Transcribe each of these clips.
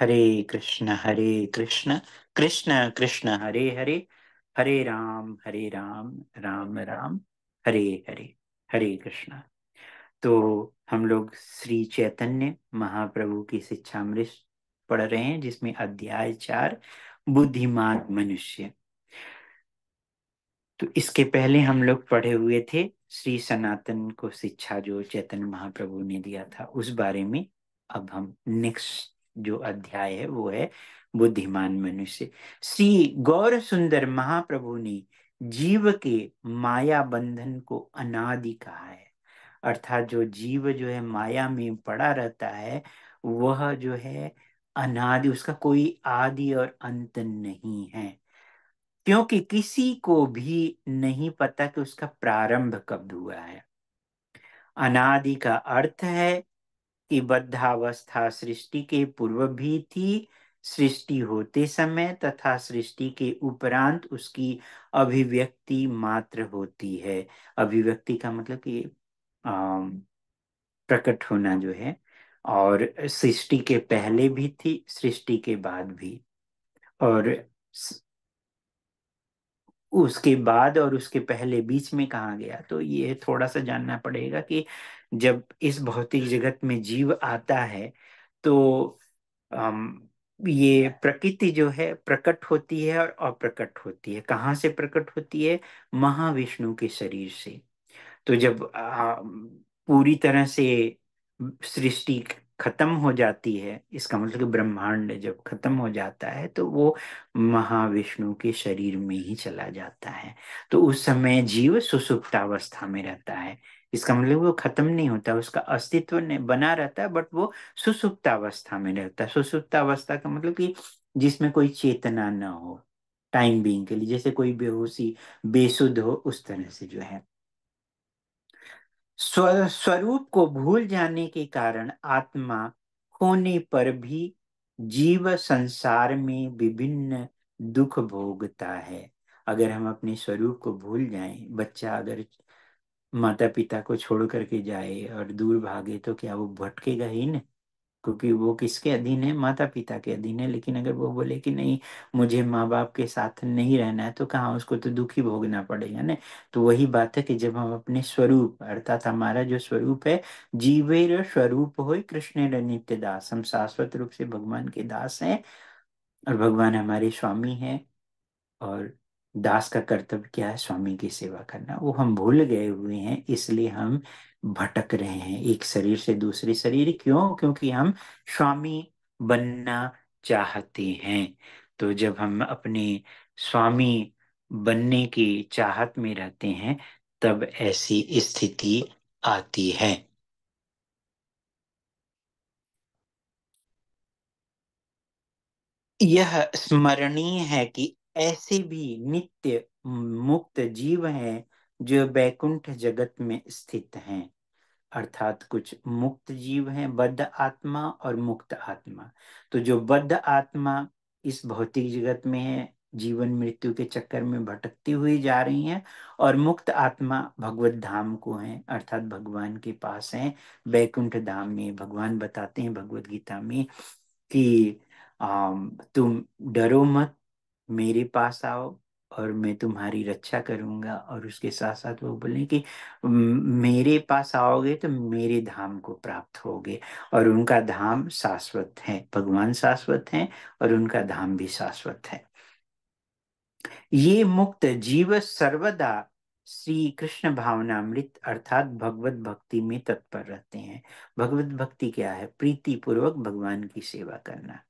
हरे कृष्ण हरे कृष्ण कृष्ण कृष्ण हरे हरे हरे राम हरे राम राम राम हरे हरे हरे कृष्ण तो हम लोग श्री चैतन्य महाप्रभु की शिक्षा मृत पढ़ रहे हैं जिसमें अध्याय चार बुद्धिमान मनुष्य तो इसके पहले हम लोग पढ़े हुए थे श्री सनातन को शिक्षा जो चैतन्य महाप्रभु ने दिया था उस बारे में अब हम नेक्स्ट जो अध्याय है वो है बुद्धिमान मनुष्य श्री गौर सुंदर महाप्रभु ने जीव के माया बंधन को अनादि कहा है अर्थात जो जीव जो है माया में पड़ा रहता है वह जो है अनादि उसका कोई आदि और अंत नहीं है क्योंकि किसी को भी नहीं पता कि उसका प्रारंभ कब हुआ है अनादि का अर्थ है कि बद्धावस्था सृष्टि के पूर्व भी थी सृष्टि होते समय तथा सृष्टि के उपरांत उसकी अभिव्यक्ति मात्र होती है अभिव्यक्ति का मतलब कि प्रकट होना जो है और सृष्टि के पहले भी थी सृष्टि के बाद भी और उसके बाद और उसके पहले बीच में कहा गया तो ये थोड़ा सा जानना पड़ेगा कि जब इस भौतिक जगत में जीव आता है तो अम, ये प्रकृति जो है प्रकट होती है और अप्रकट होती है कहाँ से प्रकट होती है महाविष्णु के शरीर से तो जब आ, पूरी तरह से सृष्टि खत्म हो जाती है इसका मतलब कि ब्रह्मांड जब खत्म हो जाता है तो वो महाविष्णु के शरीर में ही चला जाता है तो उस समय जीव सुसुप्तावस्था में रहता है इसका मतलब वो खत्म नहीं होता उसका अस्तित्व बना रहता है बट वो सुसुप्तावस्था में रहता है सुसुप्तावस्था का मतलब कि जिसमें कोई चेतना ना हो टाइम बींग के लिए जैसे कोई बेहोशी बेसुद हो उस तरह से जो है स्व, स्वरूप को भूल जाने के कारण आत्मा होने पर भी जीव संसार में विभिन्न दुख भोगता है अगर हम अपने स्वरूप को भूल जाएं बच्चा अगर माता पिता को छोड़ करके जाए और दूर भागे तो क्या वो भटकेगा ही ना क्योंकि वो किसके अधीन है माता पिता के अधीन है लेकिन अगर वो बोले कि नहीं मुझे माँ बाप के साथ नहीं रहना है तो कहाँ उसको तो दुखी भोगना पड़ेगा ना तो वही बात है कि जब हम अपने स्वरूप अर्थात हमारा जो स्वरूप है जीवेर स्वरूप हो कृष्ण नित्य दास हम शाश्वत रूप से भगवान के दास हैं और भगवान हमारे स्वामी हैं और दास का कर्तव्य क्या है स्वामी की सेवा करना वो हम भूल गए हुए हैं इसलिए हम भटक रहे हैं एक शरीर से दूसरे शरीर क्यों क्योंकि हम स्वामी बनना चाहते हैं तो जब हम अपने स्वामी बनने की चाहत में रहते हैं तब ऐसी स्थिति आती है यह स्मरणीय है कि ऐसे भी नित्य मुक्त जीव हैं जो बैकुंठ जगत में स्थित हैं अर्थात कुछ मुक्त जीव हैं बद्ध आत्मा और मुक्त आत्मा तो जो बद्ध आत्मा इस भौतिक जगत में है जीवन मृत्यु के चक्कर में भटकती हुई जा रही हैं और मुक्त आत्मा भगवत धाम को है अर्थात भगवान के पास हैं बैकुंठ धाम में भगवान बताते हैं भगवत गीता में कि तुम डरो मत मेरे पास आओ और मैं तुम्हारी रक्षा करूंगा और उसके साथ साथ वो बोले कि मेरे पास आओगे तो मेरे धाम को प्राप्त होगे और उनका धाम शाश्वत है भगवान शाश्वत है और उनका धाम भी शाश्वत है ये मुक्त जीव सर्वदा श्री कृष्ण भावनामृत अर्थात भगवत भक्ति में तत्पर रहते हैं भगवत भक्ति क्या है प्रीति पूर्वक भगवान की सेवा करना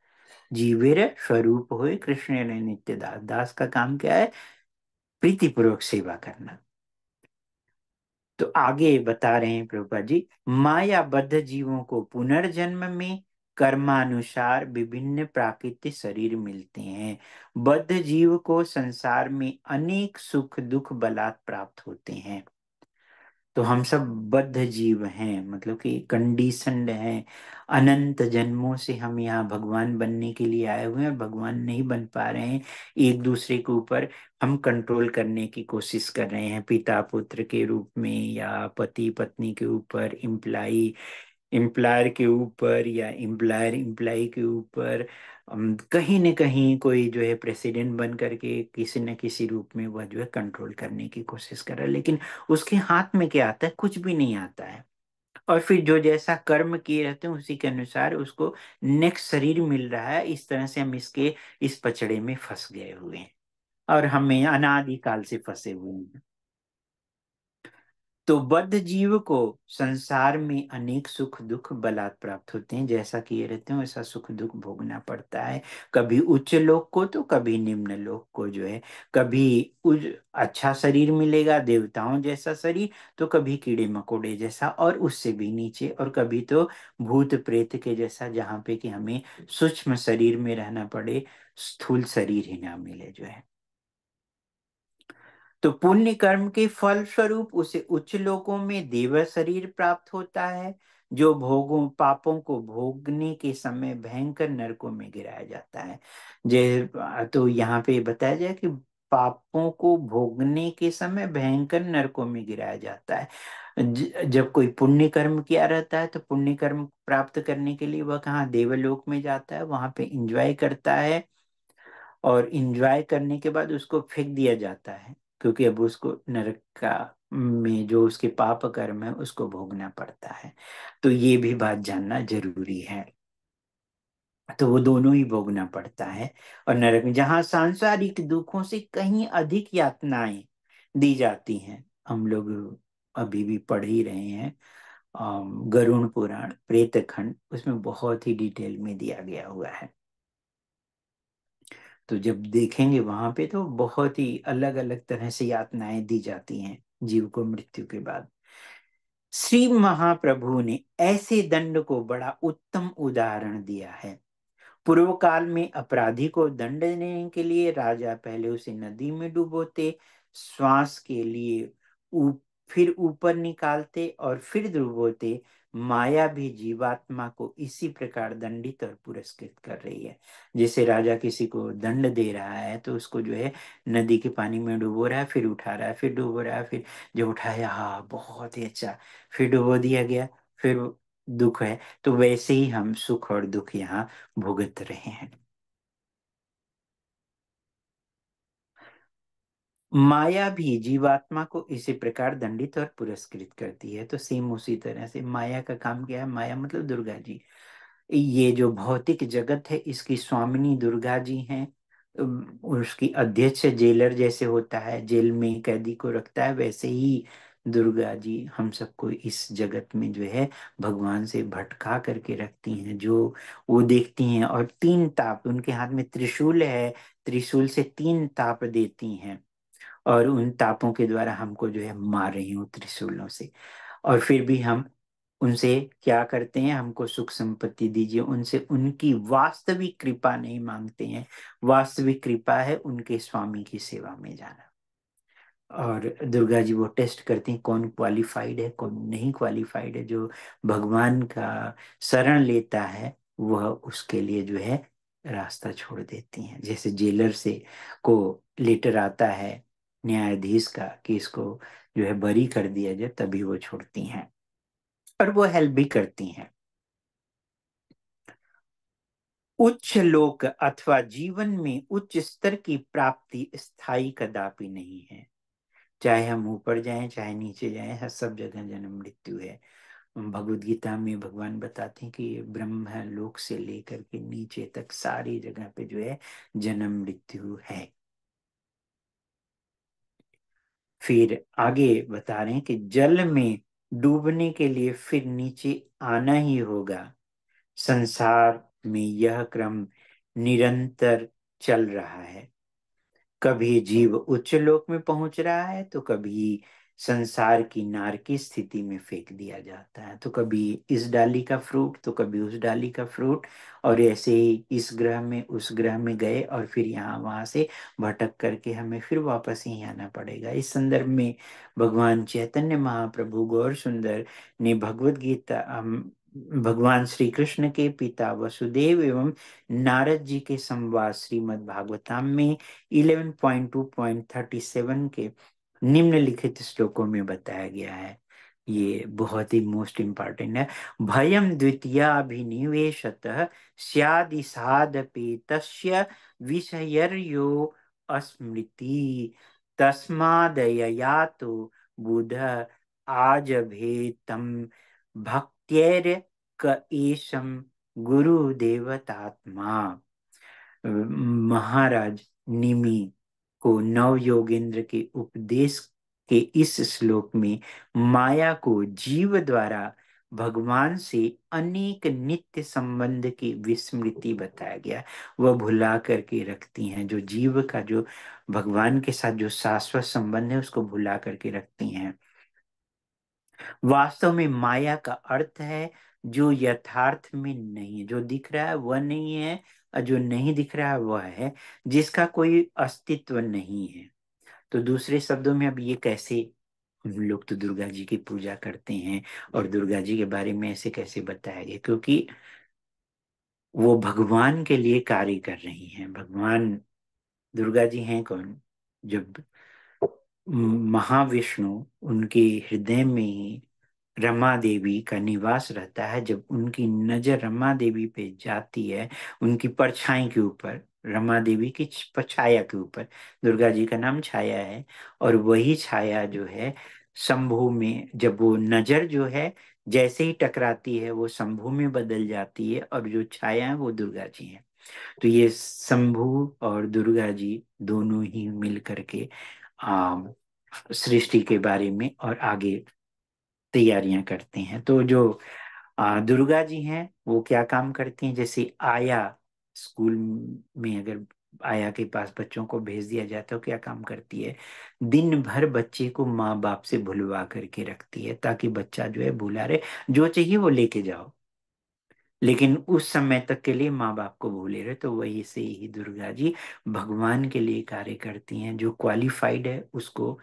जीवेर स्वरूप हो कृष्ण ने नित्य दास दास का काम क्या है प्रीतिपूर्वक सेवा करना तो आगे बता रहे हैं प्रभुपा जी मायाबद्ध जीवों को पुनर्जन्म में कर्मानुसार विभिन्न प्राकृतिक शरीर मिलते हैं बद्ध जीव को संसार में अनेक सुख दुख बलात् प्राप्त होते हैं तो हम सब बद्ध जीव हैं मतलब कि कंडीशनड हैं अनंत जन्मों से हम यहाँ भगवान बनने के लिए आए हुए हैं भगवान नहीं बन पा रहे हैं एक दूसरे के ऊपर हम कंट्रोल करने की कोशिश कर रहे हैं पिता पुत्र के रूप में या पति पत्नी के ऊपर इम्प्लाई एम्प्लायर के ऊपर या एम्प्लायर इम्प्लाई के ऊपर कहीं न कहीं कोई जो है प्रेसिडेंट बन करके किसी न किसी रूप में वह जो है कंट्रोल करने की कोशिश कर रहा है लेकिन उसके हाथ में क्या आता है कुछ भी नहीं आता है और फिर जो जैसा कर्म किए रहते हैं उसी के अनुसार उसको नेक्स्ट शरीर मिल रहा है इस तरह से हम इसके इस पचड़े में फंस गए हुए हैं और हमें अनादिकाल से फंसे हुए हैं तो बद्ध जीव को संसार में अनेक सुख दुख बलात् प्राप्त होते हैं जैसा ये रहते हैं वैसा सुख दुख भोगना पड़ता है कभी उच्च लोक को तो कभी निम्न लोक को जो है कभी उज अच्छा शरीर मिलेगा देवताओं जैसा शरीर तो कभी कीड़े मकोड़े जैसा और उससे भी नीचे और कभी तो भूत प्रेत के जैसा जहाँ पे कि हमें सूक्ष्म शरीर में रहना पड़े स्थूल शरीर ही ना मिले जो है तो पुण्य कर्म के फल स्वरूप उसे उच्च लोकों में देव शरीर प्राप्त होता है जो भोगों पापों को भोगने के समय भयंकर नरकों में गिराया जाता है जे तो यहाँ पे बताया जाए कि पापों को भोगने के समय भयंकर नरकों में गिराया जाता है जब कोई पुण्य कर्म किया रहता है तो पुण्य कर्म प्राप्त करने के लिए वह कहा देवलोक में जाता है वहां पे इंजॉय करता है और इंजॉय करने के बाद उसको फेंक दिया जाता है क्योंकि अब उसको नरक का में जो उसके पाप कर्म है उसको भोगना पड़ता है तो ये भी बात जानना जरूरी है तो वो दोनों ही भोगना पड़ता है और नरक में जहाँ सांसारिक दुखों से कहीं अधिक यातनाएं दी जाती हैं हम लोग अभी भी पढ़ ही रहे हैं गरुण पुराण प्रेत खंड उसमें बहुत ही डिटेल में दिया गया हुआ है तो जब देखेंगे वहां पे तो बहुत ही अलग अलग तरह से यातनाएं दी जाती हैं जीव को मृत्यु के बाद श्री महाप्रभु ने ऐसे दंड को बड़ा उत्तम उदाहरण दिया है पूर्व काल में अपराधी को दंड देने के लिए राजा पहले उसे नदी में डुबोते श्वास के लिए फिर ऊपर निकालते और फिर डुबोते माया भी जीवात्मा को इसी प्रकार दंडित और पुरस्कृत कर रही है जैसे राजा किसी को दंड दे रहा है तो उसको जो है नदी के पानी में डुबो रहा है फिर उठा रहा है फिर डूबो रहा है फिर जो उठाया हाँ बहुत ही अच्छा फिर डुबो दिया गया फिर दुख है तो वैसे ही हम सुख और दुख यहाँ भुगत रहे हैं माया भी जीवात्मा को इसी प्रकार दंडित और पुरस्कृत करती है तो सेम उसी तरह से माया का काम क्या है माया मतलब दुर्गा जी ये जो भौतिक जगत है इसकी स्वामिनी दुर्गा जी हैं उसकी अध्यक्ष जेलर जैसे होता है जेल में कैदी को रखता है वैसे ही दुर्गा जी हम सबको इस जगत में जो है भगवान से भटका करके रखती हैं जो वो देखती हैं और तीन ताप उनके हाथ में त्रिशूल है त्रिशूल से तीन ताप देती हैं और उन तापों के द्वारा हमको जो है मार रही हूँ त्रिशूलों से और फिर भी हम उनसे क्या करते हैं हमको सुख संपत्ति दीजिए उनसे उनकी वास्तविक कृपा नहीं मांगते हैं वास्तविक कृपा है उनके स्वामी की सेवा में जाना और दुर्गा जी वो टेस्ट करती हैं कौन क्वालिफाइड है कौन नहीं क्वालिफाइड है जो भगवान का शरण लेता है वह उसके लिए जो है रास्ता छोड़ देती हैं जैसे जेलर से को लेटर आता है न्यायाधीश का कि इसको जो है बरी कर दिया जाए तभी वो छोड़ती हैं और वो हेल्प भी करती हैं उच्च लोक अथवा जीवन में उच्च स्तर की प्राप्ति स्थायी कदापि नहीं है चाहे हम ऊपर जाएं चाहे नीचे जाएं हर सब जगह जन्म मृत्यु है भगवदगीता गीता में भगवान बताते हैं कि ब्रह्म लोक से लेकर के नीचे तक सारी जगह पे जो है जन्म मृत्यु है फिर आगे बता रहे हैं कि जल में डूबने के लिए फिर नीचे आना ही होगा संसार में यह क्रम निरंतर चल रहा है कभी जीव उच्च लोक में पहुंच रहा है तो कभी संसार की नार की स्थिति में फेंक दिया जाता है तो कभी इस डाली का फ्रूट तो कभी उस डाली का फ्रूट और ऐसे ही इस ग्रह में उस ग्रह में गए और फिर यहाँ वहां से भटक करके हमें फिर वापस ही आना पड़ेगा इस संदर्भ में भगवान चैतन्य महाप्रभु गौर सुंदर ने भगवत गीता भगवान श्री कृष्ण के पिता वसुदेव एवं नारद जी के संवाद श्रीमद भागवतम में eleven point point two thirty seven के निम्नलिखित श्लोकों में बताया गया है ये बहुत ही मोस्ट इम्पॉर्टेंट है भयम द्वितीयाभिनिवेशतः स्यादिसादपि तस्य विषयर्यो अस्मृति तस्मादयया तो बुध आज भेतम भक्तर क एशम गुरु देवतात्मा महाराज निमी को नव योगेंद्र के उपदेश के इस श्लोक में माया को जीव द्वारा भगवान से अनेक नित्य संबंध की विस्मृति बताया गया वह भुला करके रखती हैं जो जीव का जो भगवान के साथ जो शाश्वत संबंध है उसको भुला करके रखती हैं वास्तव में माया का अर्थ है जो यथार्थ में नहीं है जो दिख रहा है वह नहीं है जो नहीं दिख रहा वह है जिसका कोई अस्तित्व नहीं है तो दूसरे शब्दों में अब ये कैसे हम लोग तो दुर्गा जी की पूजा करते हैं और दुर्गा जी के बारे में ऐसे कैसे बताया गया क्योंकि वो भगवान के लिए कार्य कर रही हैं भगवान दुर्गा जी हैं कौन जब महाविष्णु उनके हृदय में ही रमा देवी का निवास रहता है जब उनकी नजर रमा देवी पे जाती है उनकी परछाई के ऊपर रमा देवी की छाया के ऊपर दुर्गा जी का नाम छाया है और वही छाया जो है शंभू में जब वो नजर जो है जैसे ही टकराती है वो शंभू में बदल जाती है और जो छाया है वो दुर्गा जी है तो ये शंभू और दुर्गा जी दोनों ही मिल करके सृष्टि के बारे में और आगे तैयारियां करते हैं तो जो दुर्गा जी हैं वो क्या काम करती हैं जैसे आया स्कूल में अगर आया के पास बच्चों को भेज दिया जाता है क्या काम करती है दिन भर बच्चे को माँ बाप से भुलवा करके रखती है ताकि बच्चा जो है भूला रहे जो चाहिए वो लेके जाओ लेकिन उस समय तक के लिए माँ बाप को भूले रहे तो वही से ही दुर्गा जी भगवान के लिए कार्य करती हैं जो क्वालिफाइड है उसको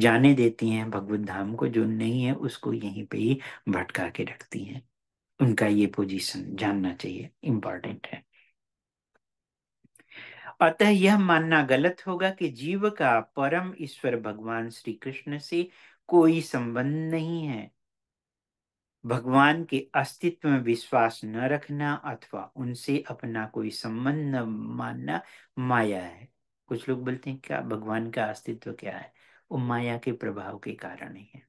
जाने देती हैं भगवत धाम को जो नहीं है उसको यहीं पे ही भटका के रखती हैं उनका ये पोजीशन जानना चाहिए इंपॉर्टेंट है अतः यह मानना गलत होगा कि जीव का परम ईश्वर भगवान श्री कृष्ण से कोई संबंध नहीं है भगवान के अस्तित्व में विश्वास न रखना अथवा उनसे अपना कोई संबंध न मानना माया है कुछ लोग बोलते हैं क्या भगवान का अस्तित्व क्या है वो माया के प्रभाव के कारण ही है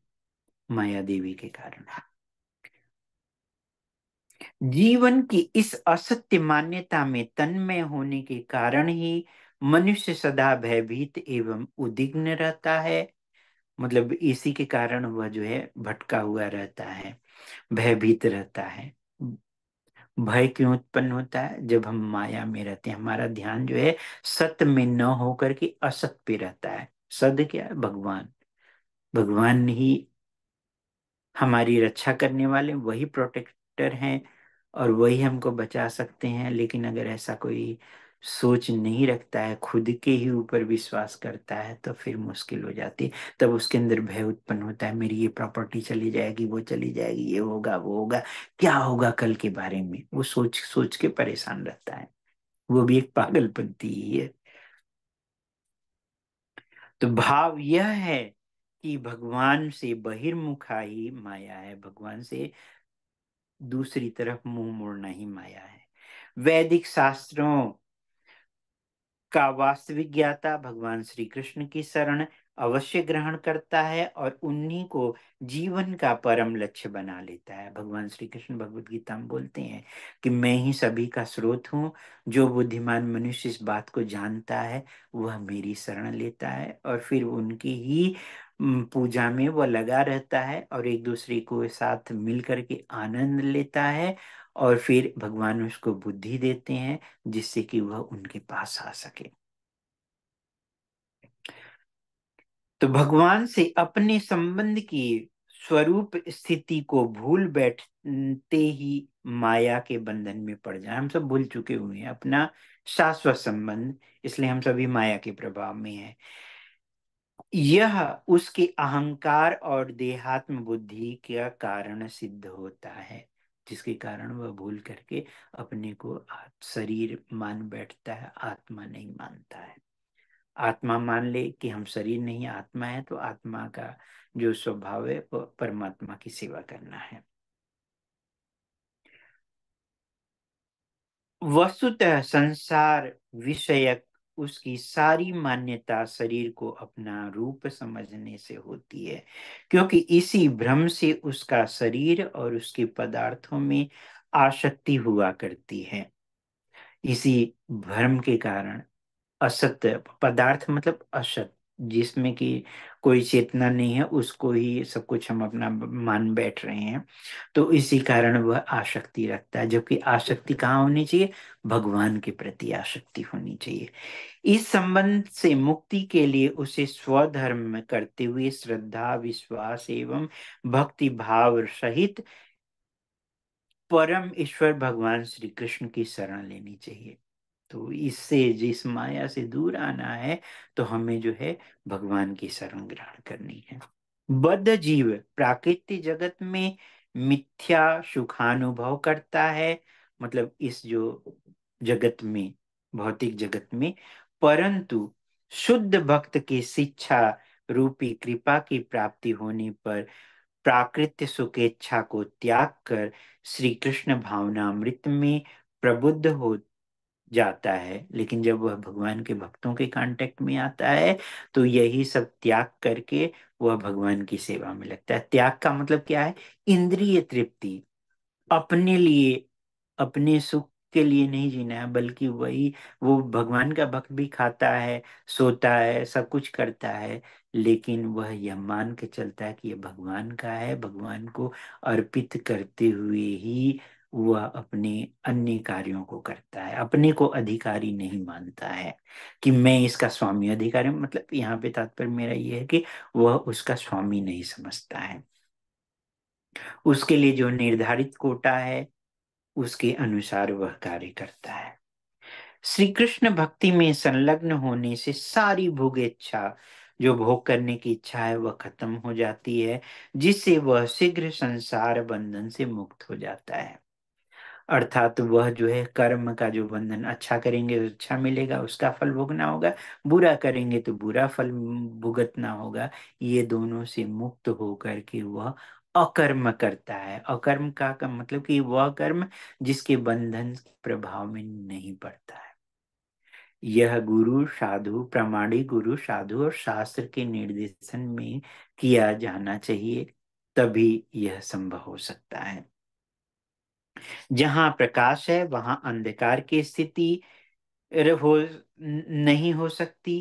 माया देवी के कारण जीवन की इस असत्य मान्यता में तन्मय होने के कारण ही मनुष्य सदा भयभीत एवं उद्विग्न रहता है मतलब इसी के कारण वह जो है भटका हुआ रहता है भयभीत रहता है भय क्यों उत्पन्न होता है जब हम माया में रहते हैं हमारा ध्यान जो है सत्य में न होकर के असत पे रहता है सद क्या है भगवान भगवान ही हमारी रक्षा करने वाले वही प्रोटेक्टर हैं और वही हमको बचा सकते हैं लेकिन अगर ऐसा कोई सोच नहीं रखता है खुद के ही ऊपर विश्वास करता है तो फिर मुश्किल हो जाती है तब उसके अंदर भय उत्पन्न होता है मेरी ये प्रॉपर्टी चली जाएगी वो चली जाएगी ये होगा वो होगा क्या होगा कल के बारे में वो सोच सोच के परेशान रहता है वो भी एक पागलपंती ही है तो भाव यह है कि भगवान से बहिर्मुखा ही माया है भगवान से दूसरी तरफ मुंह मोड़ना ही माया है वैदिक शास्त्रों का वास्तविक ज्ञाता भगवान श्री कृष्ण की शरण अवश्य ग्रहण करता है और उन्हीं को जीवन का परम लक्ष्य बना लेता है भगवान श्री कृष्ण भगवत गीता में बोलते हैं कि मैं ही सभी का स्रोत हूँ जो बुद्धिमान मनुष्य इस बात को जानता है वह मेरी शरण लेता है और फिर उनकी ही पूजा में वह लगा रहता है और एक दूसरे को साथ मिल करके आनंद लेता है और फिर भगवान उसको बुद्धि देते हैं जिससे कि वह उनके पास आ सके तो भगवान से अपने संबंध की स्वरूप स्थिति को भूल बैठते ही माया के बंधन में पड़ जाए हम सब भूल चुके हुए हैं अपना शाश्वत संबंध इसलिए हम सभी माया के प्रभाव में हैं यह उसके अहंकार और देहात्म बुद्धि का कारण सिद्ध होता है जिसके कारण वह भूल करके अपने को शरीर मान बैठता है आत्मा नहीं मानता है आत्मा मान ले कि हम शरीर नहीं आत्मा है तो आत्मा का जो स्वभाव है वो परमात्मा की सेवा करना है वस्तुतः संसार विषयक उसकी सारी मान्यता शरीर को अपना रूप समझने से होती है क्योंकि इसी भ्रम से उसका शरीर और उसके पदार्थों में आसक्ति हुआ करती है इसी भ्रम के कारण असत्य पदार्थ मतलब असत जिसमें कि कोई चेतना नहीं है उसको ही सब कुछ हम अपना मान बैठ रहे हैं तो इसी कारण वह आसक्ति रखता है जबकि आसक्ति कहाँ होनी चाहिए भगवान के प्रति आसक्ति होनी चाहिए इस संबंध से मुक्ति के लिए उसे स्वधर्म करते हुए श्रद्धा विश्वास एवं भक्ति भाव सहित परम ईश्वर भगवान श्री कृष्ण की शरण लेनी चाहिए तो इससे जिस माया से दूर आना है तो हमें जो है भगवान की शरण ग्रहण करनी है बद्ध जीव प्राकृतिक जगत में मिथ्या सुखानुभव करता है मतलब इस जो जगत में भौतिक जगत में परंतु शुद्ध भक्त की शिक्षा रूपी कृपा की प्राप्ति होने पर प्राकृतिक सुखेच्छा को त्याग कर श्री कृष्ण भावना मृत में प्रबुद्ध हो जाता है लेकिन जब वह भगवान के भक्तों के कांटेक्ट में आता है तो यही सब त्याग करके वह भगवान की सेवा में लगता है त्याग का मतलब क्या है इंद्रिय तृप्ति अपने लिए अपने सुख के लिए नहीं जीना है बल्कि वही वो भगवान का भक्त भी खाता है सोता है सब कुछ करता है लेकिन वह यह मान के चलता है कि यह भगवान का है भगवान को अर्पित करते हुए ही वह अपने अन्य कार्यों को करता है अपने को अधिकारी नहीं मानता है कि मैं इसका स्वामी अधिकारी मतलब यहाँ पे तात्पर्य मेरा ये है कि वह उसका स्वामी नहीं समझता है उसके लिए जो निर्धारित कोटा है उसके अनुसार वह कार्य करता है श्री कृष्ण भक्ति में संलग्न होने से सारी भोग इच्छा जो भोग करने की इच्छा है वह खत्म हो जाती है जिससे वह शीघ्र संसार बंधन से मुक्त हो जाता है अर्थात वह जो है कर्म का जो बंधन अच्छा करेंगे तो अच्छा मिलेगा उसका फल भोगना होगा बुरा करेंगे तो बुरा फल भुगतना होगा ये दोनों से मुक्त होकर के वह अकर्म करता है अकर्म का, का मतलब कि वह कर्म जिसके बंधन प्रभाव में नहीं पड़ता है यह गुरु साधु प्रमाणिक गुरु साधु और शास्त्र के निर्देशन में किया जाना चाहिए तभी यह संभव हो सकता है जहां प्रकाश है वहां अंधकार की स्थिति हो नहीं हो सकती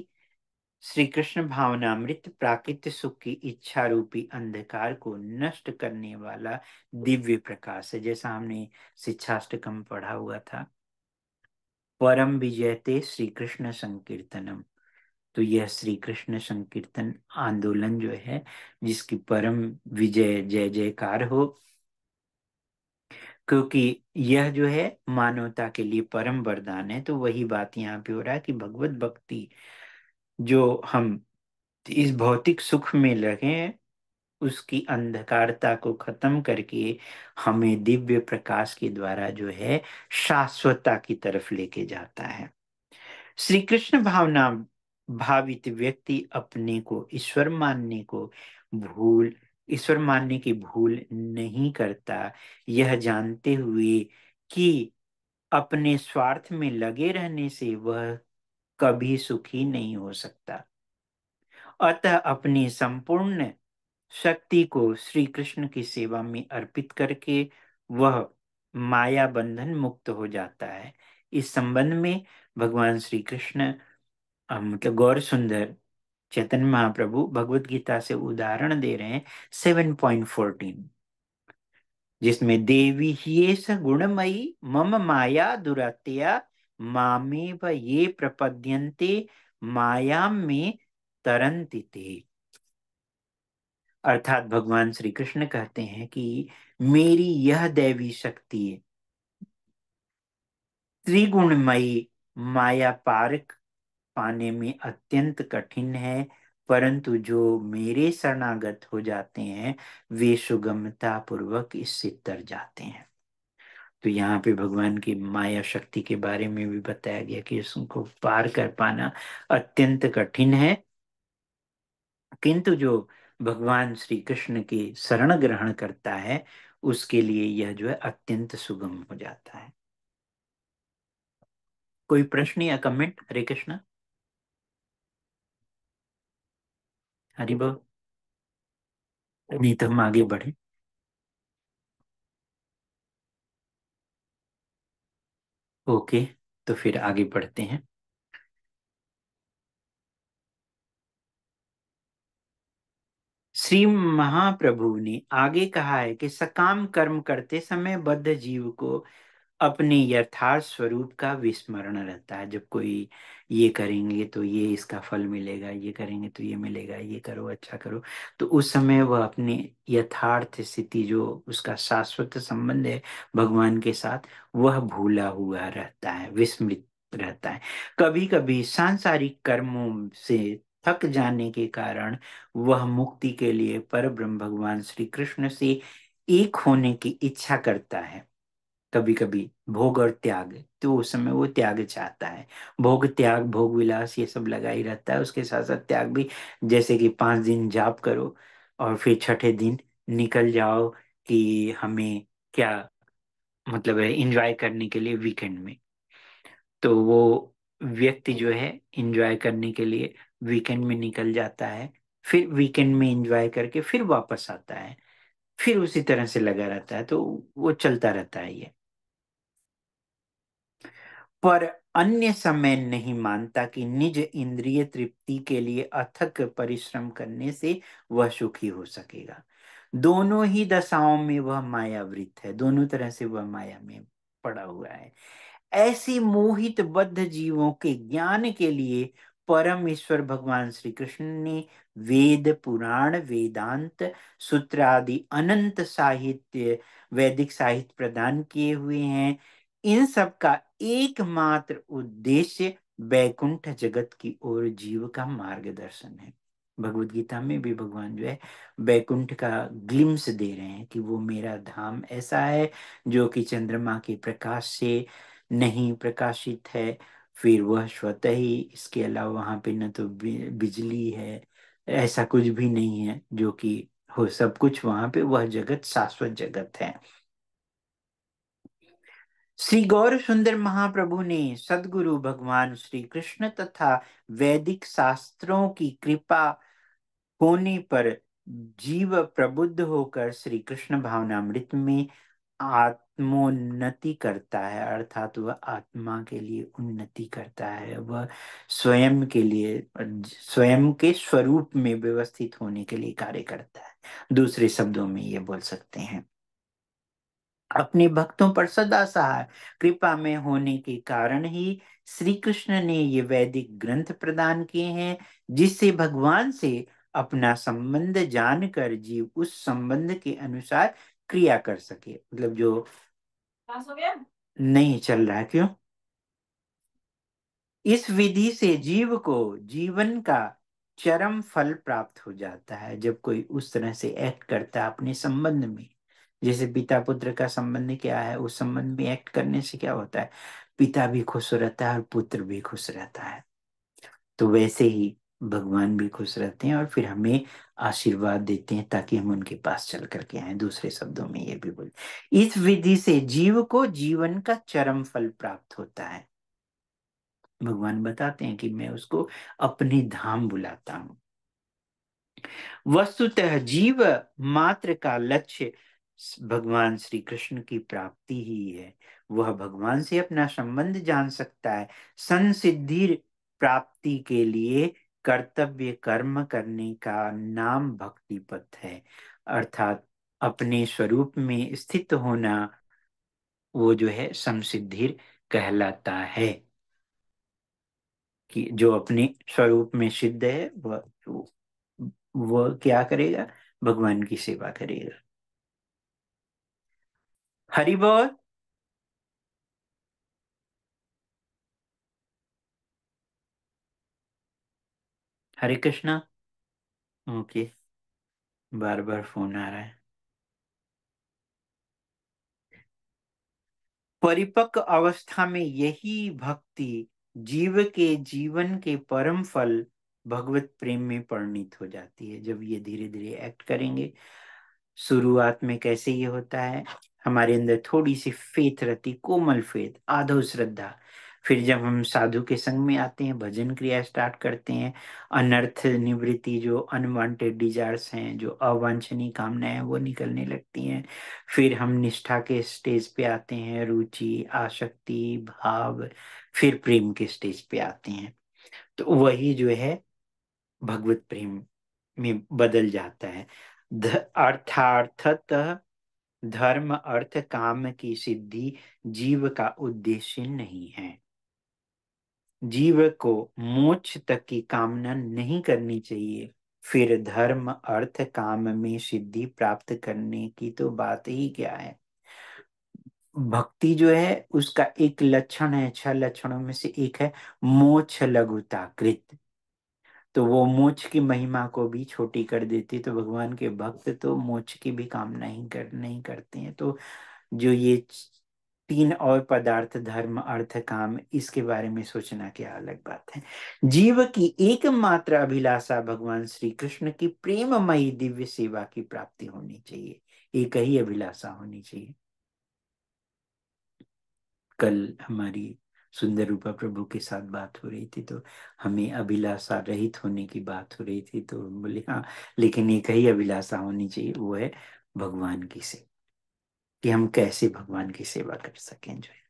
श्री कृष्ण भावनामृत प्राकृत सुख की इच्छा रूपी अंधकार को नष्ट करने वाला दिव्य प्रकाश है जैसा हमने शिक्षाष्टकम पढ़ा हुआ था परम विजयते श्री कृष्ण संकीर्तनम तो यह श्री कृष्ण संकीर्तन आंदोलन जो है जिसकी परम विजय जय जयकार हो क्योंकि यह जो है मानवता के लिए परम वरदान है तो वही बात यहाँ पे हो रहा है कि भगवत भक्ति जो हम इस भौतिक सुख में लगे उसकी अंधकारता को खत्म करके हमें दिव्य प्रकाश के द्वारा जो है शाश्वतता की तरफ लेके जाता है श्री कृष्ण भावना भावित व्यक्ति अपने को ईश्वर मानने को भूल ईश्वर मानने की भूल नहीं करता यह जानते हुए कि अपने स्वार्थ में लगे रहने से वह कभी सुखी नहीं हो सकता अतः अपनी संपूर्ण शक्ति को श्री कृष्ण की सेवा में अर्पित करके वह माया बंधन मुक्त हो जाता है इस संबंध में भगवान श्री कृष्ण मतलब गौर सुंदर चैतन्य महाप्रभु भगवत गीता से उदाहरण दे रहे हैं सेवन पॉइंट फोर्टीन जिसमें देवी ही स गुणमयी मम माया दुरात्या मामे व ये प्रपद्यन्ते माया में तरंती ते अर्थात भगवान श्री कृष्ण कहते हैं कि मेरी यह दैवी शक्ति त्रिगुणमयी माया पारक पाने में अत्यंत कठिन है परंतु जो मेरे शरणागत हो जाते हैं वे सुगमता पूर्वक इससे तर जाते हैं तो यहाँ पे भगवान की माया शक्ति के बारे में भी बताया गया कि उसको पार कर पाना अत्यंत कठिन है किंतु जो भगवान श्री कृष्ण के शरण ग्रहण करता है उसके लिए यह जो है अत्यंत सुगम हो जाता है कोई प्रश्न या कमेंट हरे कृष्णा हरिभ अभी तो हम आगे बढ़े ओके तो फिर आगे बढ़ते हैं श्री महाप्रभु ने आगे कहा है कि सकाम कर्म करते समय बद्ध जीव को अपने यथार्थ स्वरूप का विस्मरण रहता है जब कोई ये करेंगे तो ये इसका फल मिलेगा ये करेंगे तो ये मिलेगा ये करो अच्छा करो तो उस समय वह अपने यथार्थ स्थिति जो उसका शाश्वत संबंध है भगवान के साथ वह भूला हुआ रहता है विस्मृत रहता है कभी कभी सांसारिक कर्मों से थक जाने के कारण वह मुक्ति के लिए पर ब्रह्म भगवान श्री कृष्ण से एक होने की इच्छा करता है कभी कभी भोग और त्याग तो उस समय वो त्याग चाहता है भोग त्याग भोग विलास ये सब लगा ही रहता है उसके साथ साथ त्याग भी जैसे कि पांच दिन जाप करो और फिर छठे दिन निकल जाओ कि हमें क्या मतलब है इंजॉय करने के लिए वीकेंड में तो वो व्यक्ति जो है इंजॉय करने के लिए वीकेंड में निकल जाता है फिर वीकेंड में इंजॉय करके फिर वापस आता है फिर उसी तरह से लगा रहता है तो वो चलता रहता है ये पर अन्य समय नहीं मानता कि निज इंद्रिय तृप्ति के लिए अथक परिश्रम करने से वह सुखी हो सकेगा दोनों ही दशाओं में वह मायावृत है दोनों तरह से वह माया में पड़ा हुआ है ऐसी मोहित बद्ध जीवों के ज्ञान के लिए परम ईश्वर भगवान श्री कृष्ण ने वेद पुराण वेदांत सूत्र आदि अनंत साहित्य वैदिक साहित्य प्रदान किए हुए हैं इन सब का एकमात्र उद्देश्य बैकुंठ जगत की ओर जीव का मार्गदर्शन है भगवत गीता में भी भगवान जो है बैकुंठ का ग्लिम्स दे रहे हैं कि वो मेरा धाम ऐसा है जो कि चंद्रमा के प्रकाश से नहीं प्रकाशित है फिर वह स्वतः ही इसके अलावा वहां पे न तो बिजली है ऐसा कुछ भी नहीं है जो कि हो सब कुछ वहां पे वह जगत शाश्वत जगत है श्री गौर सुंदर महाप्रभु ने सदगुरु भगवान श्री कृष्ण तथा वैदिक शास्त्रों की कृपा होने पर जीव प्रबुद्ध होकर श्री कृष्ण भावनामृत में आत्मोन्नति करता है अर्थात वह आत्मा के लिए उन्नति करता है वह स्वयं के लिए स्वयं के स्वरूप में व्यवस्थित होने के लिए कार्य करता है दूसरे शब्दों में ये बोल सकते हैं अपने भक्तों पर सदा सहाय कृपा में होने के कारण ही श्री कृष्ण ने ये वैदिक ग्रंथ प्रदान किए हैं जिससे भगवान से अपना संबंध जानकर जीव उस संबंध के अनुसार क्रिया कर सके मतलब जो नहीं चल रहा क्यों इस विधि से जीव को जीवन का चरम फल प्राप्त हो जाता है जब कोई उस तरह से एक्ट करता है अपने संबंध में जैसे पिता पुत्र का संबंध क्या है उस संबंध में एक्ट करने से क्या होता है पिता भी खुश रहता है और पुत्र भी खुश रहता है तो वैसे ही भगवान भी खुश रहते हैं और फिर हमें आशीर्वाद देते हैं ताकि हम उनके पास चल करके आए दूसरे शब्दों में ये भी बोले इस विधि से जीव को जीवन का चरम फल प्राप्त होता है भगवान बताते हैं कि मैं उसको अपने धाम बुलाता हूं वस्तुतः जीव मात्र का लक्ष्य भगवान श्री कृष्ण की प्राप्ति ही है वह भगवान से अपना संबंध जान सकता है संसिद्धि प्राप्ति के लिए कर्तव्य कर्म करने का नाम भक्ति पथ है अर्थात अपने स्वरूप में स्थित होना वो जो है समसिद्धि कहलाता है कि जो अपने स्वरूप में सिद्ध है वह वह क्या करेगा भगवान की सेवा करेगा हरी बोल हरे कृष्णा ओके बार बार फोन आ रहा है परिपक्व अवस्था में यही भक्ति जीव के जीवन के परम फल भगवत प्रेम में परिणित हो जाती है जब ये धीरे धीरे एक्ट करेंगे शुरुआत में कैसे ये होता है हमारे अंदर थोड़ी सी फेत रहती कोमल फेत आधो श्रद्धा फिर जब हम साधु के संग में आते हैं भजन क्रिया स्टार्ट करते हैं अनर्थ निवृत्ति जो अनवांटेड डिजायर्स हैं जो अवांछनीय कामनाएं वो निकलने लगती हैं फिर हम निष्ठा के स्टेज पे आते हैं रुचि आसक्ति भाव फिर प्रेम के स्टेज पे आते हैं तो वही जो है भगवत प्रेम में बदल जाता है अर्थार्थत धर्म अर्थ काम की सिद्धि जीव का उद्देश्य नहीं है जीव को मोक्ष तक की कामना नहीं करनी चाहिए फिर धर्म अर्थ काम में सिद्धि प्राप्त करने की तो बात ही क्या है भक्ति जो है उसका एक लक्षण है छह लक्षणों में से एक है मोक्ष लघुता कृत तो वो मोक्ष की महिमा को भी छोटी कर देती तो भगवान के भक्त तो मोक्ष की भी काम नहीं कर नहीं करते हैं तो जो ये तीन और पदार्थ धर्म अर्थ काम इसके बारे में सोचना क्या अलग बात है जीव की एकमात्र अभिलाषा भगवान श्री कृष्ण की प्रेममयी दिव्य सेवा की प्राप्ति होनी चाहिए एक ही अभिलाषा होनी चाहिए कल हमारी सुंदर रूपा प्रभु के साथ बात हो रही थी तो हमें अभिलाषा रहित होने की बात हो रही थी तो बोले हाँ लेकिन एक ही अभिलाषा होनी चाहिए वो है भगवान की सेवा कि हम कैसे भगवान की सेवा कर सकें जो है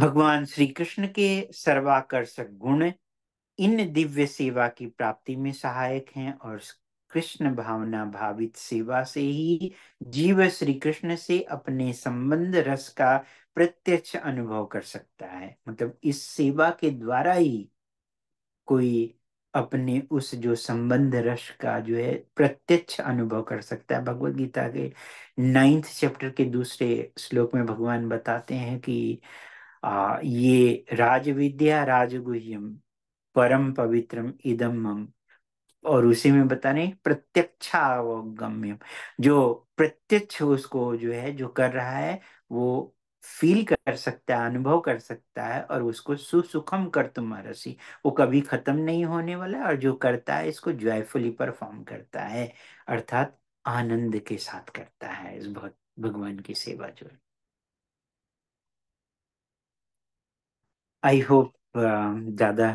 भगवान श्री कृष्ण के सर्वाकर्षक गुण इन दिव्य सेवा की प्राप्ति में सहायक हैं और कृष्ण भावना भावित सेवा से ही जीव श्री कृष्ण से अपने संबंध रस का प्रत्यक्ष अनुभव कर सकता है मतलब इस सेवा के द्वारा ही कोई अपने उस जो संबंध रस का जो है प्रत्यक्ष अनुभव कर सकता है भगवत गीता के नाइन्थ चैप्टर के दूसरे श्लोक में भगवान बताते हैं कि आ, ये राजविद्या राजगुह्यम परम पवित्रम इदम और उसी में बता नहीं प्रत्यक्षावगम्यम जो प्रत्यक्ष उसको जो है जो कर रहा है वो फील कर सकता है अनुभव कर सकता है और उसको सुसुखम कर तुम्हारसी वो कभी खत्म नहीं होने वाला और जो करता है इसको जॉयफुली परफॉर्म करता है अर्थात आनंद के साथ करता है इस भगवान की सेवा जो है आई होप ज्यादा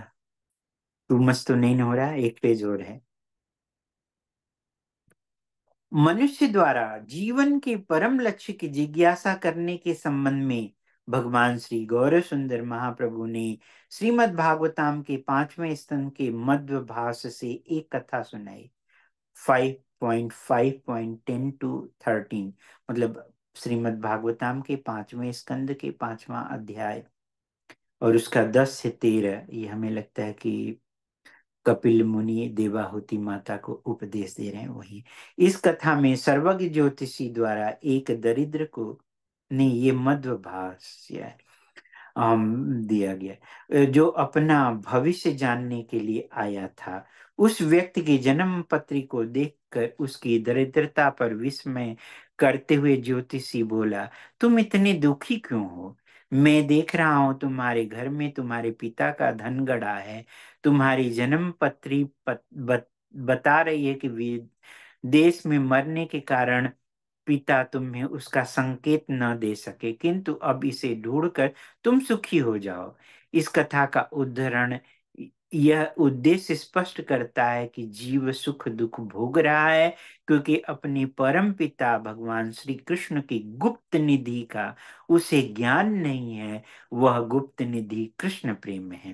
तू मस्त तो नहीं हो रहा एक पेज और है मनुष्य द्वारा जीवन के परम लक्ष्य की जिज्ञासा करने के संबंध में भगवान श्री गौरव सुंदर महाप्रभु ने श्रीमद भागवताम के पांचवें स्तंभ के मध्य भाष से एक कथा सुनाई 5.5.10 टू 13 मतलब श्रीमद भागवताम के पांचवें स्कंद के पांचवा अध्याय और उसका दस से तेरह ये हमें लगता है कि कपिल मुनि देवाहुति माता को उपदेश दे रहे हैं वही इस कथा में सर्वज्ञ ज्योतिषी द्वारा एक दरिद्र को ने ये मध्व भाष्य दिया गया जो अपना भविष्य जानने के लिए आया था उस व्यक्ति की जन्म पत्री को देखकर उसकी दरिद्रता पर विस्मय करते हुए ज्योतिषी बोला तुम इतने दुखी क्यों हो मैं देख रहा हूं तुम्हारे घर में तुम्हारे पिता का धन गड़ा है तुम्हारी जन्म पत्री पत, बत, बता रही है कि देश में मरने के कारण पिता तुम्हें उसका संकेत न दे सके किंतु अब इसे ढूंढकर तुम सुखी हो जाओ इस कथा का उदाहरण यह उद्देश्य स्पष्ट करता है कि जीव सुख दुख भोग रहा है क्योंकि अपने परम पिता भगवान श्री कृष्ण की गुप्त निधि का उसे ज्ञान नहीं है वह गुप्त निधि कृष्ण प्रेम है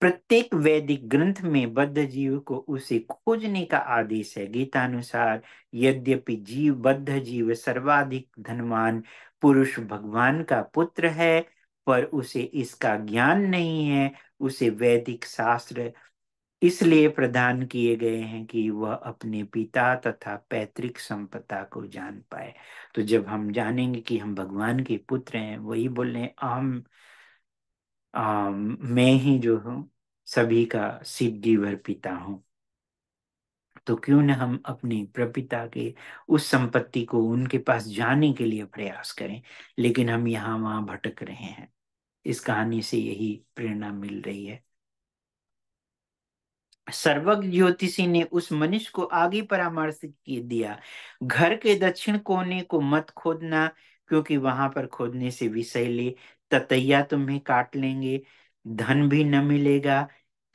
प्रत्येक वैदिक ग्रंथ में बद्ध जीव को उसे खोजने का आदेश है गीता अनुसार यद्यपि जीव बद्ध जीव सर्वाधिक धनवान पुरुष भगवान का पुत्र है पर उसे इसका ज्ञान नहीं है उसे वैदिक शास्त्र इसलिए प्रदान किए गए हैं कि वह अपने पिता तथा पैतृक संपदा को जान पाए तो जब हम जानेंगे कि हम भगवान के पुत्र हैं वही बोल रहे हम मैं ही जो हूँ सभी का सिद्धिवर पिता हूं तो क्यों न हम अपने प्रपिता के उस संपत्ति को उनके पास जाने के लिए प्रयास करें लेकिन हम यहाँ वहां भटक रहे हैं इस कहानी से यही प्रेरणा मिल रही है सर्वज ज्योतिषी ने उस मनुष्य को आगे परामर्श दिया घर के दक्षिण कोने को मत खोदना क्योंकि वहां पर खोदने से विषैले ततैया तुम्हें काट लेंगे धन भी न मिलेगा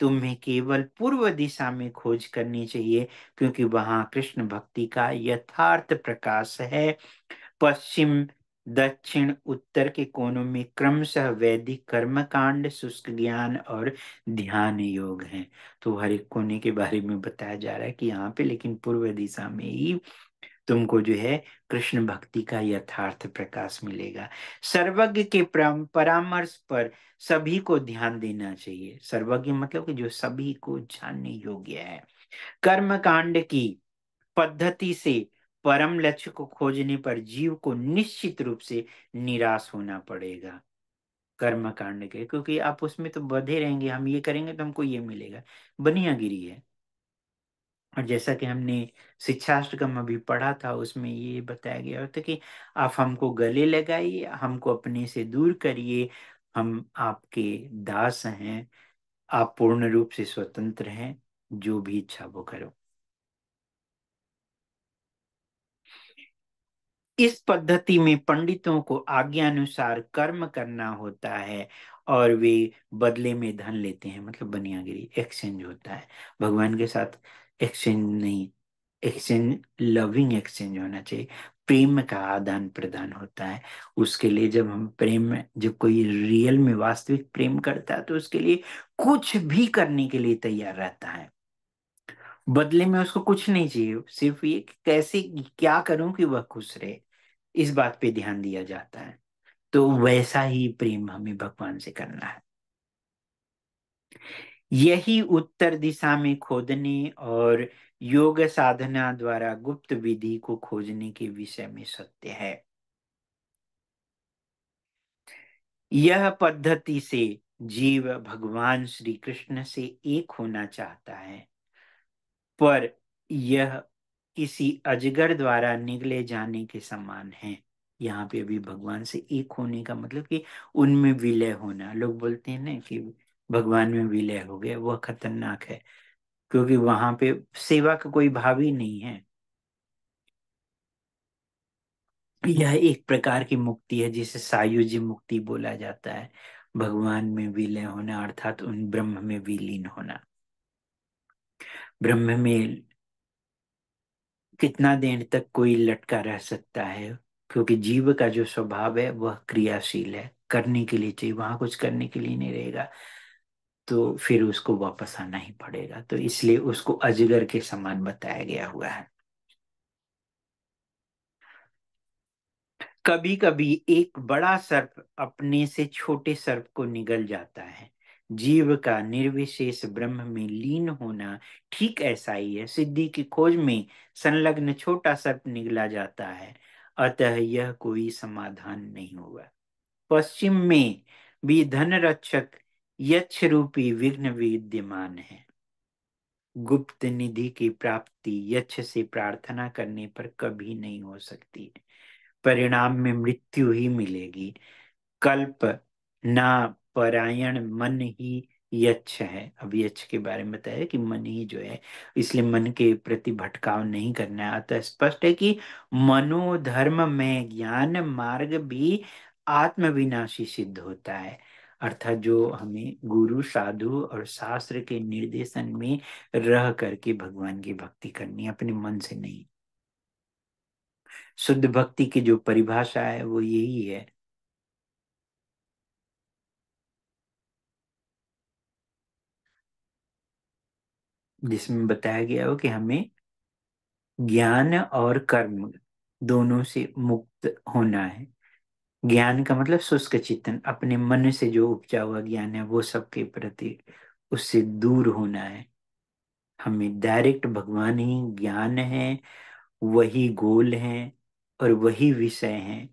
तुम्हें केवल पूर्व दिशा में खोज करनी चाहिए क्योंकि वहां कृष्ण भक्ति का यथार्थ प्रकाश है पश्चिम दक्षिण उत्तर के कोनों में क्रमशः वैदिक कर्म कांड शुष्क ज्ञान और ध्यान योग हैं तो हर एक कोने के बारे में बताया जा रहा है कि यहाँ पे लेकिन पूर्व दिशा में ही तुमको जो है कृष्ण भक्ति का यथार्थ प्रकाश मिलेगा सर्वज्ञ के परामर्श पर सभी को ध्यान देना चाहिए सर्वज्ञ मतलब कि जो सभी को जानने योग्य है कर्म कांड की पद्धति से परम लक्ष्य को खोजने पर जीव को निश्चित रूप से निराश होना पड़ेगा कर्म कांड के क्योंकि आप उसमें तो बधे रहेंगे हम ये करेंगे तो हमको ये मिलेगा बनियागिरी है और जैसा कि हमने शिक्षाष्टकम अभी पढ़ा था उसमें ये बताया गया था कि आप हमको गले लगाइए हमको अपने से दूर करिए हम आपके दास हैं आप पूर्ण रूप से स्वतंत्र हैं जो भी इच्छा वो करो इस पद्धति में पंडितों को आज्ञा अनुसार कर्म करना होता है और वे बदले में धन लेते हैं मतलब बनियागिरी एक्सचेंज होता है भगवान के साथ एक्सचेंज नहीं एक्सचेंज लविंग एक्सचेंज होना चाहिए प्रेम का आदान प्रदान होता है उसके लिए जब हम प्रेम जब कोई रियल में वास्तविक प्रेम करता है तो उसके लिए कुछ भी करने के लिए तैयार रहता है बदले में उसको कुछ नहीं चाहिए सिर्फ ये कैसे क्या करूं कि वह खुश रहे इस बात पे ध्यान दिया जाता है तो वैसा ही प्रेम हमें भगवान से करना है यही उत्तर दिशा में खोदने और योग साधना द्वारा गुप्त विधि को खोजने के विषय में सत्य है यह पद्धति से जीव भगवान श्री कृष्ण से एक होना चाहता है पर यह किसी अजगर द्वारा निगले जाने के समान है यहाँ पे अभी भगवान से एक होने का मतलब कि उनमें विलय होना लोग बोलते हैं ना कि भगवान में विलय हो गया वह खतरनाक है क्योंकि वहां पे सेवा का कोई भाव ही नहीं है यह एक प्रकार की मुक्ति है जिसे सायुज मुक्ति बोला जाता है भगवान में विलय होना अर्थात उन ब्रह्म में विलीन होना ब्रह्म में कितना देर तक कोई लटका रह सकता है क्योंकि जीव का जो स्वभाव है वह क्रियाशील है करने के लिए चाहिए वहां कुछ करने के लिए नहीं रहेगा तो फिर उसको वापस आना ही पड़ेगा तो इसलिए उसको अजगर के समान बताया गया हुआ है कभी कभी एक बड़ा सर्प अपने से छोटे सर्प को निगल जाता है जीव का निर्विशेष ब्रह्म में लीन होना ठीक ऐसा ही है सिद्धि की खोज में संलग्न छोटा सर्प निगला जाता है अतः यह कोई समाधान नहीं होगा पश्चिम में भी धन रक्षक यक्ष रूपी विघ्न विद्यमान है गुप्त निधि की प्राप्ति यक्ष से प्रार्थना करने पर कभी नहीं हो सकती है परिणाम में मृत्यु ही मिलेगी कल्प ना परायण मन ही यक्ष है अब यक्ष के बारे में बताया कि मन ही जो है इसलिए मन के प्रति भटकाव नहीं करना है अतः स्पष्ट है कि मनोधर्म में ज्ञान मार्ग भी आत्मविनाशी सिद्ध होता है अर्थात जो हमें गुरु साधु और शास्त्र के निर्देशन में रह करके भगवान की भक्ति करनी अपने मन से नहीं शुद्ध भक्ति की जो परिभाषा है वो यही है जिसमें बताया गया हो कि हमें ज्ञान और कर्म दोनों से मुक्त होना है ज्ञान का मतलब शुष्क चिंतन अपने मन से जो उपजा हुआ ज्ञान है वो सबके प्रति उससे दूर होना है हमें डायरेक्ट भगवान ही ज्ञान है वही गोल है और वही विषय है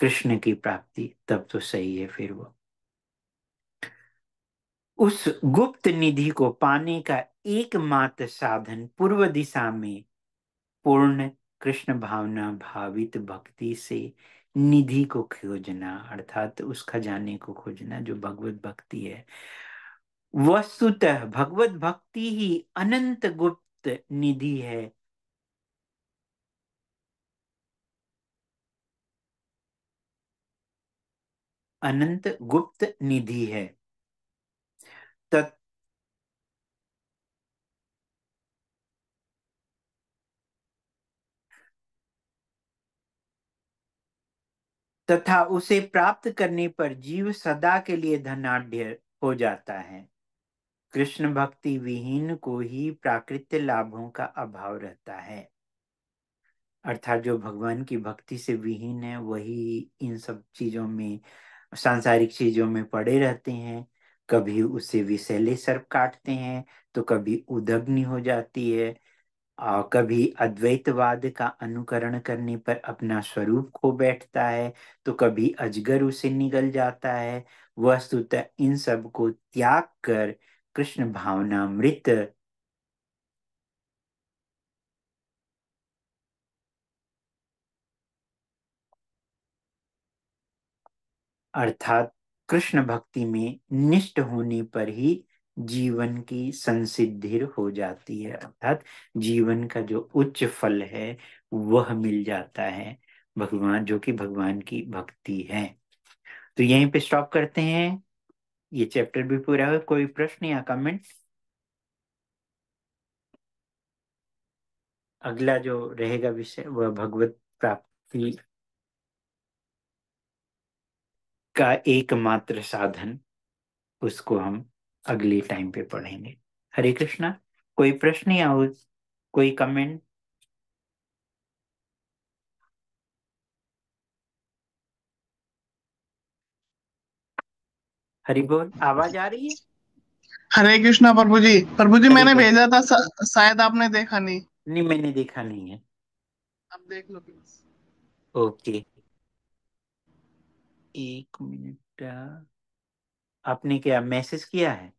कृष्ण की प्राप्ति तब तो सही है फिर वो उस गुप्त निधि को पाने का एकमात्र साधन पूर्व दिशा में पूर्ण कृष्ण भावना भावित भक्ति से निधि को खोजना अर्थात उस खजाने को खोजना जो भगवत भक्ति है वस्तुतः भगवत भक्ति ही अनंत गुप्त निधि है अनंत गुप्त निधि है तथा उसे प्राप्त करने पर जीव सदा के लिए धनाढ़ हो जाता है कृष्ण भक्ति विहीन को ही प्राकृतिक लाभों का अभाव रहता है अर्थात जो भगवान की भक्ति से विहीन है वही इन सब चीजों में सांसारिक चीजों में पड़े रहते हैं कभी उसे विषैले सर्प काटते हैं तो कभी उदग्नि हो जाती है कभी अद्वैतवाद का अनुकरण करने पर अपना स्वरूप खो बैठता है तो कभी अजगर उसे निगल जाता है वस्तुतः इन सब को त्याग कर कृष्ण भावना मृत अर्थात कृष्ण भक्ति में निष्ठ होने पर ही जीवन की संसिद्धि हो जाती है अर्थात जीवन का जो उच्च फल है वह मिल जाता है भगवान जो कि भगवान की भक्ति है तो यहीं पे स्टॉप करते हैं ये चैप्टर भी पूरा हुआ कोई प्रश्न या कमेंट अगला जो रहेगा विषय वह भगवत प्राप्ति का एकमात्र साधन उसको हम अगले टाइम पे पढ़ेंगे हरे कृष्णा कोई प्रश्न या कोई कमेंट हरी बोल आवाज आ रही है हरे कृष्णा प्रभु जी प्रभु जी मैंने भेजा था शायद आपने देखा नहीं नहीं मैंने देखा नहीं है आप देख लो प्लीज ओके एक मिनट आपने क्या मैसेज किया है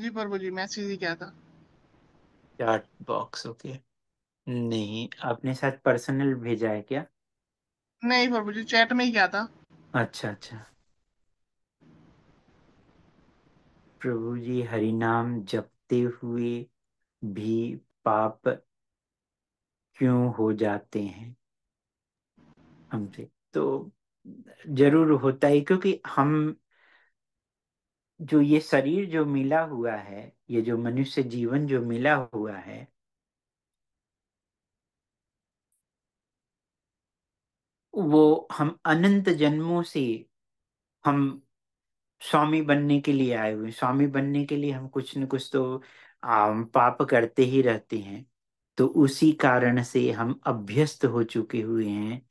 जी प्रभु जी मैसेज ही क्या था चैट बॉक्स ओके नहीं आपने साथ पर्सनल भेजा है क्या नहीं प्रभु जी चैट में ही क्या था अच्छा अच्छा प्रभु जी हरि नाम जपते हुए भी पाप क्यों हो जाते हैं हमसे तो जरूर होता है क्योंकि हम जो ये शरीर जो मिला हुआ है ये जो मनुष्य जीवन जो मिला हुआ है वो हम अनंत जन्मों से हम स्वामी बनने के लिए आए हुए स्वामी बनने के लिए हम कुछ न कुछ तो पाप करते ही रहते हैं तो उसी कारण से हम अभ्यस्त हो चुके हुए हैं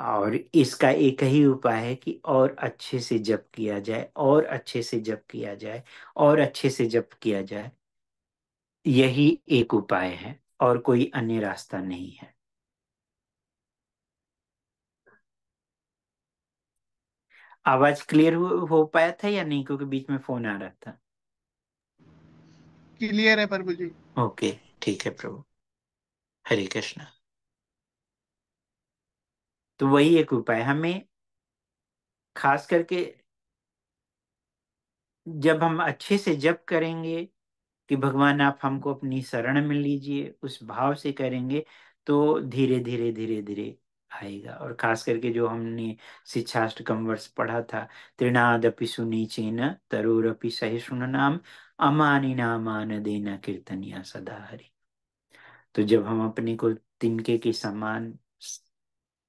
और इसका एक ही उपाय है कि और अच्छे से जप किया जाए और अच्छे से जप किया जाए और अच्छे से जप किया जाए यही एक उपाय है और कोई अन्य रास्ता नहीं है आवाज क्लियर हो, हो पाया था या नहीं क्योंकि बीच में फोन आ रहा था क्लियर है प्रभु जी ओके ठीक है प्रभु हरे कृष्णा तो वही एक उपाय हमें खास करके जब हम अच्छे से जप करेंगे कि भगवान आप हमको अपनी शरण में लीजिए उस भाव से करेंगे तो धीरे धीरे धीरे धीरे आएगा और खास करके जो हमने शिक्षाष्टकम वर्ष पढ़ा था त्रिनादपि सुनी चेन तरूर अपि सुन नाम अमानी नामान देना कीर्तनिया सदा हरि तो जब हम अपने को तिनके के समान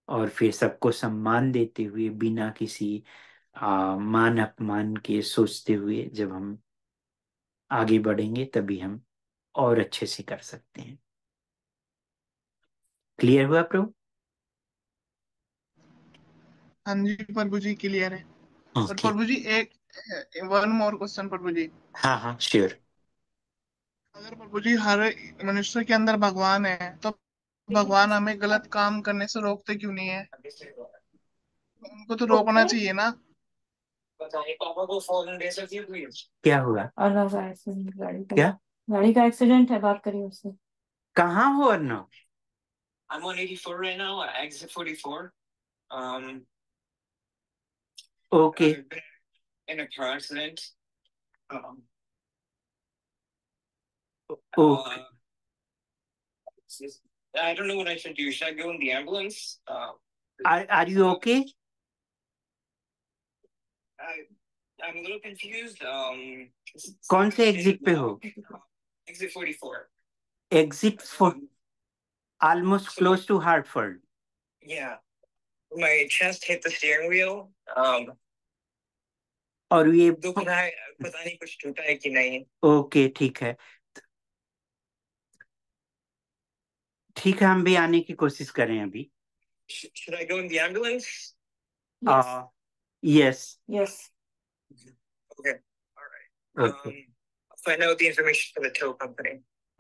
और फिर सबको सम्मान देते हुए बिना किसी आ, मान अपमान के सोचते हुए जब हम आगे बढ़ेंगे तभी हम और अच्छे से कर सकते हैं क्लियर हुआ प्रभु हाँ जी प्रभु जी क्लियर है okay. प्रभु जी एक वन मोर क्वेश्चन प्रभु जी हाँ हाँ श्योर अगर प्रभु जी हर मनुष्य के अंदर भगवान है तो भगवान हमें गलत काम करने से रोकते क्यों नहीं है उनको तो रोकना चाहिए ना क्या हुआ गाड़ी का क्या गाड़ी का एक्सीडेंट है बात करिए उससे कहाँ हो Arnav I'm on 84 right now, exit 44. Um, okay. In a car accident. Um, okay. Uh, I don't know what I should do. Should I go in the ambulance? Uh, are, are you okay? I, I'm a little confused. Um, कौन से exit पे हो Exit 44 Exit for almost close to Hartford. Yeah. My chest hit the steering wheel. Um, और ये पता नहीं कुछ टूटा है कि नहीं ओके ठीक है ठीक है हम भी आने की कोशिश करें अभी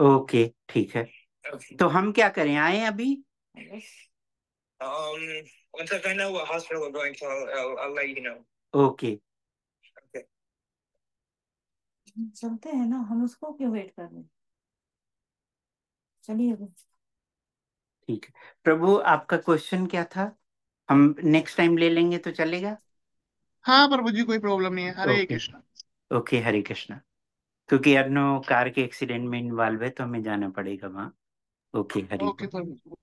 ओके ठीक है तो हम क्या करें आए अभी ओके um, चलते हैं ना हम उसको क्यों वेट कर रहे चलिए ठीक है प्रभु आपका क्वेश्चन क्या था हम नेक्स्ट टाइम ले लेंगे तो चलेगा हाँ प्रभु जी कोई प्रॉब्लम नहीं है हरे कृष्णा ओके हरे कृष्णा क्योंकि अर्नो कार के एक्सीडेंट में इन्वॉल्व है तो हमें जाना पड़ेगा वहाँ ओके हरे ओके